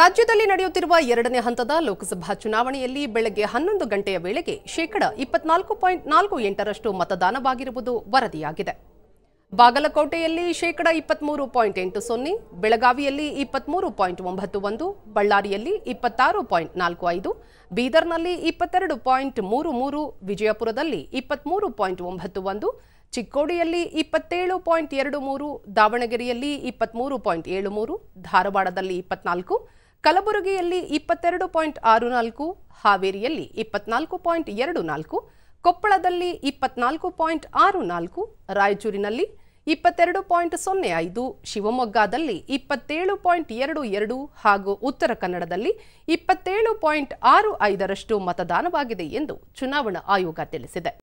ರಾಜ್ಯದಲ್ಲಿ ನಡೆಯುತ್ತಿರುವ ಎರಡನೇ ಹಂತದ ಲೋಕಸಭಾ ಚುನಾವಣೆಯಲ್ಲಿ ಬೆಳಗ್ಗೆ ಹನ್ನೊಂದು ಗಂಟೆಯ ವೇಳೆಗೆ ಶೇಕಡ ಇಪ್ಪತ್ನಾಲ್ಕು ಪಾಯಿಂಟ್ ನಾಲ್ಕು ಎಂಟರಷ್ಟು ಮತದಾನವಾಗಿರುವುದು ವರದಿಯಾಗಿದೆ ಬಾಗಲಕೋಟೆಯಲ್ಲಿ ಶೇಕಡ ಇಪ್ಪತ್ಮೂರು ಪಾಯಿಂಟ್ ಎಂಟು ಸೊನ್ನೆ ಬೆಳಗಾವಿಯಲ್ಲಿ ಇಪ್ಪತ್ಮೂರು ಪಾಯಿಂಟ್ ಒಂಬತ್ತು ಒಂದು ಬಳ್ಳಾರಿಯಲ್ಲಿ ಇಪ್ಪತ್ತಾರು ಪಾಯಿಂಟ್ ನಾಲ್ಕು ಐದು ಬೀದರ್ನಲ್ಲಿ ಇಪ್ಪತ್ತೆರಡು ಪಾಯಿಂಟ್ ಮೂರು ಮೂರು ವಿಜಯಪುರದಲ್ಲಿ ಇಪ್ಪತ್ಮೂರು ಪಾಯಿಂಟ್ ಒಂಬತ್ತು ಒಂದು ಚಿಕ್ಕೋಡಿಯಲ್ಲಿ ಇಪ್ಪತ್ತೇಳು ಪಾಯಿಂಟ್ ಎರಡು ಮೂರು ದಾವಣಗೆರೆಯಲ್ಲಿ ಇಪ್ಪತ್ಮೂರು ಪಾಯಿಂಟ್ ಏಳು ಮೂರು ಧಾರವಾಡದಲ್ಲಿ ಇಪ್ಪತ್ನಾಲ್ಕು ಕಲಬುರಗಿಯಲ್ಲಿ ಇಪ್ಪತ್ತೆರಡು ಪಾಯಿಂಟ್ ಆರು ನಾಲ್ಕು ಹಾವೇರಿಯಲ್ಲಿ ಇಪ್ಪತ್ನಾಲ್ಕು ಪಾಯಿಂಟ್ ಎರಡು ನಾಲ್ಕು ಕೊಪ್ಪಳದಲ್ಲಿ ಇಪ್ಪತ್ನಾಲ್ಕು ಪಾಯಿಂಟ್ ಆರು ನಾಲ್ಕು ರಾಯಚೂರಿನಲ್ಲಿ ಇಪ್ಪತ್ತೆರಡು ಪಾಯಿಂಟ್ ಸೊನ್ನೆ ಐದು ಶಿವಮೊಗ್ಗದಲ್ಲಿ ಇಪ್ಪತ್ತೇಳು ಪಾಯಿಂಟ್ ಎರಡು ಎರಡು ಹಾಗೂ ಉತ್ತರ ಕನ್ನಡದಲ್ಲಿ ಇಪ್ಪತ್ತೇಳು ಪಾಯಿಂಟ್ ಆರು ಐದರಷ್ಟು ಮತದಾನವಾಗಿದೆ ಎಂದು ಚುನಾವಣಾ ಆಯೋಗ ತಿಳಿಸಿದೆ